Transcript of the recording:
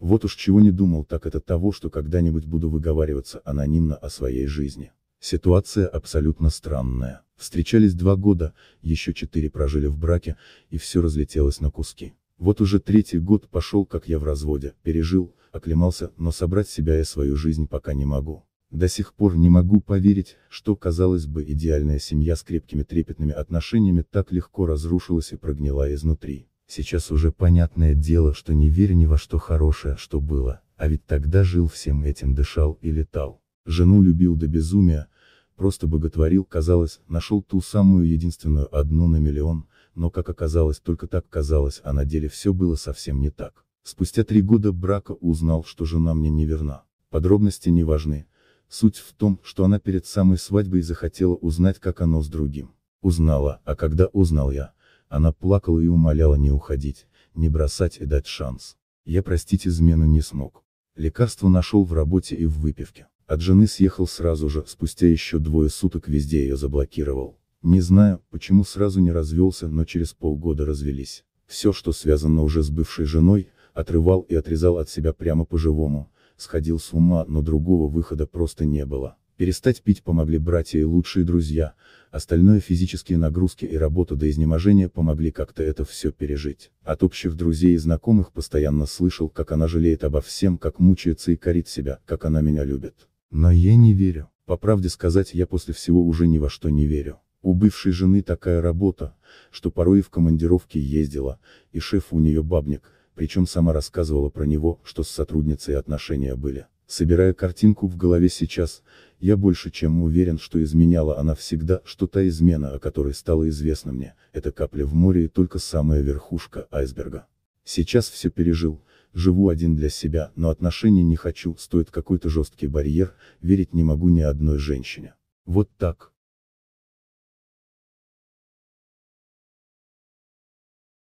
Вот уж чего не думал, так это того, что когда-нибудь буду выговариваться анонимно о своей жизни. Ситуация абсолютно странная. Встречались два года, еще четыре прожили в браке, и все разлетелось на куски. Вот уже третий год пошел, как я в разводе, пережил, оклемался, но собрать себя и свою жизнь пока не могу. До сих пор не могу поверить, что, казалось бы, идеальная семья с крепкими трепетными отношениями так легко разрушилась и прогнила изнутри. Сейчас уже понятное дело, что не верь ни во что хорошее, что было, а ведь тогда жил всем этим, дышал и летал. Жену любил до безумия, просто боготворил, казалось, нашел ту самую единственную одну на миллион, но как оказалось, только так казалось, а на деле все было совсем не так. Спустя три года брака узнал, что жена мне не верна. Подробности не важны. Суть в том, что она перед самой свадьбой захотела узнать, как оно с другим. Узнала, а когда узнал я, она плакала и умоляла не уходить, не бросать и дать шанс. Я простить измену не смог. Лекарство нашел в работе и в выпивке. От жены съехал сразу же, спустя еще двое суток везде ее заблокировал. Не знаю, почему сразу не развелся, но через полгода развелись. Все, что связано уже с бывшей женой, отрывал и отрезал от себя прямо по-живому, сходил с ума, но другого выхода просто не было. Перестать пить помогли братья и лучшие друзья, остальное физические нагрузки и работа до изнеможения помогли как-то это все пережить. От общих друзей и знакомых постоянно слышал, как она жалеет обо всем, как мучается и корит себя, как она меня любит. Но я не верю. По правде сказать, я после всего уже ни во что не верю. У бывшей жены такая работа, что порой и в командировке ездила, и шеф у нее бабник, причем сама рассказывала про него, что с сотрудницей отношения были. Собирая картинку в голове сейчас, я больше чем уверен, что изменяла она всегда, что та измена, о которой стало известно мне, это капля в море и только самая верхушка айсберга. Сейчас все пережил, живу один для себя, но отношений не хочу, стоит какой-то жесткий барьер, верить не могу ни одной женщине. Вот так.